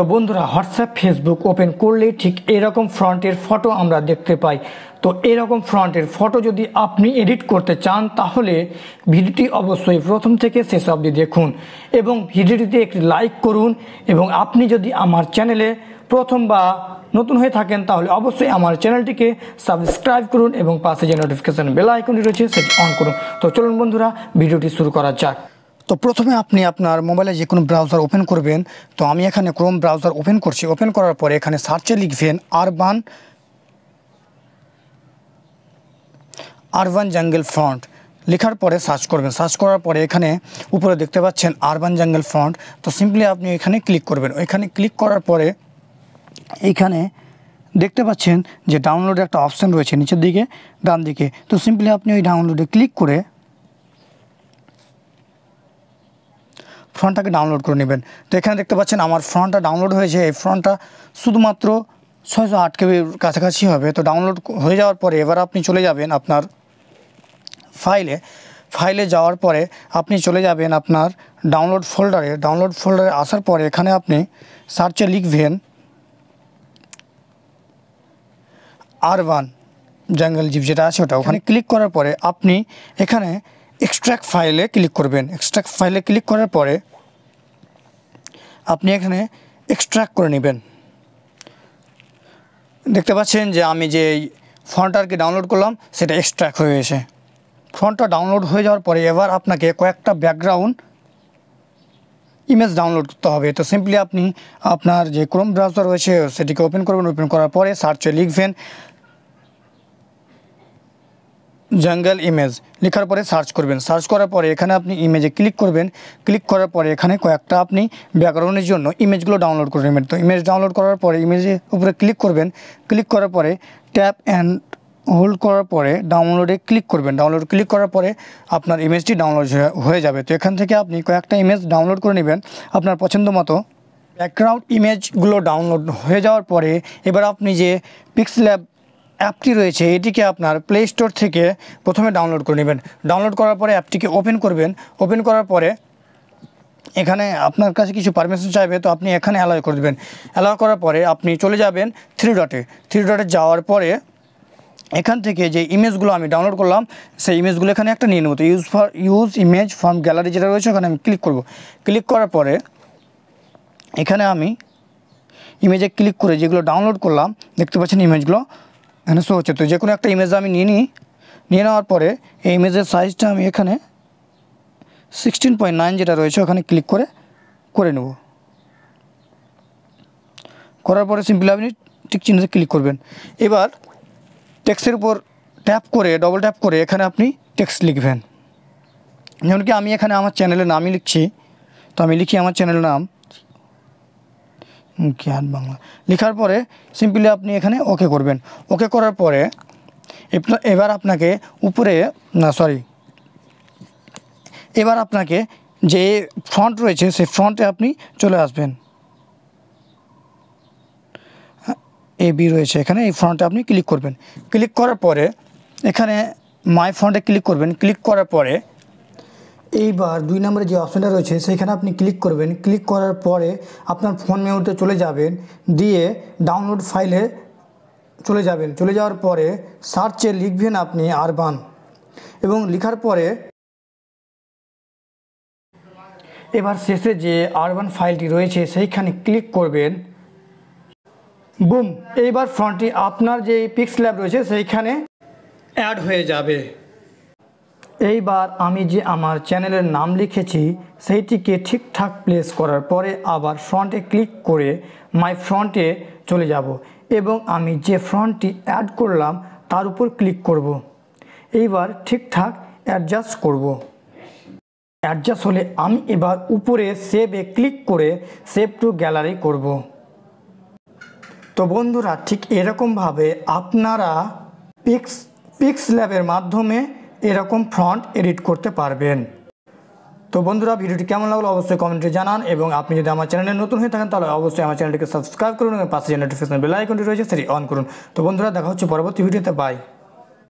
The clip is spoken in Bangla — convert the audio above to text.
তো বন্ধুরা হোয়াটসঅ্যাপ ফেসবুক ওপেন করলে ঠিক এরকম ফ্রন্টের ফটো আমরা দেখতে পাই তো এরকম ফ্রন্টের ফটো যদি আপনি এডিট করতে চান তাহলে ভিডিওটি অবশ্যই প্রথম থেকে শেষ অবধি দেখুন এবং ভিডিওটিতে একটি লাইক করুন এবং আপনি যদি আমার চ্যানেলে প্রথম বা নতুন হয়ে থাকেন তাহলে অবশ্যই আমার চ্যানেলটিকে সাবস্ক্রাইব করুন এবং পাশে যে নোটিফিকেশান বেল আইকনটি রয়েছে সেটি অন করুন তো চলুন বন্ধুরা ভিডিওটি শুরু করা যাক তো প্রথমে আপনি আপনার মোবাইলে যে কোনো ব্রাউজার ওপেন করবেন তো আমি এখানে ক্রোম ব্রাউজার ওপেন করছি ওপেন করার পরে এখানে সার্চে লিখবেন আরবান আরবান জাঙ্গেল ফ্রন্ট লেখার পরে সার্চ করবেন সার্চ করার পরে এখানে উপরে দেখতে পাচ্ছেন আরবান জাঙ্গেল ফ্রন্ট তো সিম্পলি আপনি এখানে ক্লিক করবেন ওইখানে ক্লিক করার পরে এইখানে দেখতে পাচ্ছেন যে ডাউনলোডের একটা অপশান রয়েছে নিচের দিকে ডান দিকে তো সিম্পলি আপনি ওই ডাউনলোডে ক্লিক করে ফ্রন্টটাকে ডাউনলোড করে নেবেন তো এখানে দেখতে পাচ্ছেন আমার ফ্রন্টটা ডাউনলোড হয়েছে এই ফ্রন্টটা শুধুমাত্র ছয়শো আট কেবির কাছাকাছি হবে তো ডাউনলোড হয়ে যাওয়ার পরে এবার আপনি চলে যাবেন আপনার ফাইলে ফাইলে যাওয়ার পরে আপনি চলে যাবেন আপনার ডাউনলোড ফোল্ডারে ডাউনলোড ফোল্ডারে আসার পরে এখানে আপনি সার্চে লিখবেন আর ওয়ান জঙ্গল জিপ যেটা আছে ওটা ওখানে ক্লিক করার পরে আপনি এখানে এক্সট্র্যাক্ট ফাইলে ক্লিক করবেন এক্সট্র্যাক্ট ফাইলে ক্লিক করার পরে আপনি এখানে এক্সট্রাক্ট করে নেবেন দেখতে পাচ্ছেন যে আমি যে ফন্টটা ডাউনলোড করলাম সেটা এক্সট্রাক্ট হয়ে গেছে ফন্টটা ডাউনলোড হয়ে যাওয়ার পরে এবার আপনাকে কয়েকটা ব্যাকগ্রাউন্ড ইমেজ ডাউনলোড করতে হবে তো সিম্পলি আপনি আপনার যে ক্রোম ব্রাউজার রয়েছে সেটিকে ওপেন করবেন ওপেন করার পরে সার্চে লিখবেন জঙ্গল ইমেজ লেখার পরে সার্চ করবেন সার্চ করার পরে এখানে আপনি ইমেজে ক্লিক করবেন ক্লিক করার পরে এখানে কয়েকটা আপনি ব্যাকগ্রাউন্ডের জন্য ইমেজগুলো ডাউনলোড করে নেবেন তো ইমেজ ডাউনলোড করার পরে ইমেজের উপরে ক্লিক করবেন ক্লিক করার পরে ট্যাপ অ্যান্ড হোল্ড করার পরে ডাউনলোডে ক্লিক করবেন ডাউনলোড ক্লিক করার পরে আপনার ইমেজটি ডাউনলোড হয়ে যাবে তো এখান থেকে আপনি কয়েকটা ইমেজ ডাউনলোড করে নেবেন আপনার পছন্দ মতো ব্যাকগ্রাউন্ড ইমেজগুলো ডাউনলোড হয়ে যাওয়ার পরে এবার আপনি যে পিক্স ল্যাব অ্যাপটি রয়েছে এটিকে আপনার প্লে স্টোর থেকে প্রথমে ডাউনলোড করে নেবেন ডাউনলোড করার পরে অ্যাপটিকে ওপেন করবেন ওপেন করার পরে এখানে আপনার কাছে কিছু পারমিশন চাইবে তো আপনি এখানে অ্যালাউ করে দেবেন অ্যালাউ করার পরে আপনি চলে যাবেন থ্রি ডটে থ্রি ডটে যাওয়ার পরে এখান থেকে যে ইমেজগুলো আমি ডাউনলোড করলাম সেই ইমেজগুলো এখানে একটা নিয়ে নেবো তো use for use image from gallery যেটা রয়েছে ওখানে আমি ক্লিক করব ক্লিক করার পরে এখানে আমি ইমেজে ক্লিক করে যেগুলো ডাউনলোড করলাম দেখতে পাচ্ছেন ইমেজগুলো এখানে শো হচ্ছে তো যে কোনো একটা ইমেজ আমি নিয়ে নিই নিয়ে নেওয়ার পরে এই ইমেজের সাইজটা আমি এখানে সিক্সটিন পয়েন্ট নাইন যেটা রয়েছে ওখানে ক্লিক করে করে নেব করার পরে সিম্পলি আপনি ঠিক চিহ্নতে ক্লিক করবেন এবার টেক্সের উপর ট্যাপ করে ডবল ট্যাপ করে এখানে আপনি টেক্স লিখবেন যেমন কি আমি এখানে আমার চ্যানেলের নামই লিখছি তো আমি লিখি আমার চ্যানেলের নাম জ্ঞান বাংলা লেখার পরে সিম্পলি আপনি এখানে ওকে করবেন ওকে করার পরে এবার আপনাকে উপরে না সরি এবার আপনাকে যে ফ্রন্ট রয়েছে সেই ফ্রন্টে আপনি চলে আসবেন এ হ্যাঁ, বি রয়েছে এখানে এই ফ্রন্টে আপনি ক্লিক করবেন ক্লিক করার পরে এখানে মাই ফ্রন্টে ক্লিক করবেন ক্লিক করার পরে এইবার দুই নম্বরে যে অপশানটা রয়েছে সেখানে আপনি ক্লিক করবেন ক্লিক করার পরে আপনার ফোন মেমোতে চলে যাবেন দিয়ে ডাউনলোড ফাইলে চলে যাবেন চলে যাওয়ার পরে সার্চে লিখবেন আপনি আরবান এবং লিখার পরে এবার শেষে যে আরবান ফাইলটি রয়েছে সেইখানে ক্লিক করবেন বুম এইবার ফ্রন্টটি আপনার যে পিক্স ল্যাব রয়েছে সেইখানে অ্যাড হয়ে যাবে এইবার আমি যে আমার চ্যানেলের নাম লিখেছি সেইটিকে ঠিকঠাক প্লেস করার পরে আবার ফ্রন্টে ক্লিক করে মাই ফ্রন্টে চলে যাব এবং আমি যে ফ্রন্টটি অ্যাড করলাম তার উপর ক্লিক করব। এইবার ঠিকঠাক অ্যাডজাস্ট করব। অ্যাডজাস্ট হলে আমি এবার উপরে সেভে ক্লিক করে সেভ টু গ্যালারি করব। তো বন্ধুরা ঠিক এরকমভাবে আপনারা পিক্স পিক্স ল্যাবের মাধ্যমে এরকম ফ্রন্ট এডিট করতে পারবেন তো বন্ধুরা ভিডিওটি কেমন লাগলো অবশ্যই কমেন্টে জানান এবং আপনি যদি আমার চ্যানেলে নতুন হয়ে থাকেন তাহলে অবশ্যই আমার চ্যানেলটিকে সাবস্ক্রাইব করুন এবং পাশে যে নোটিফিকেশন বেল আইকনটি রয়েছে সেটি অন করুন তো বন্ধুরা দেখা হচ্ছে পরবর্তী ভিডিওতে বাই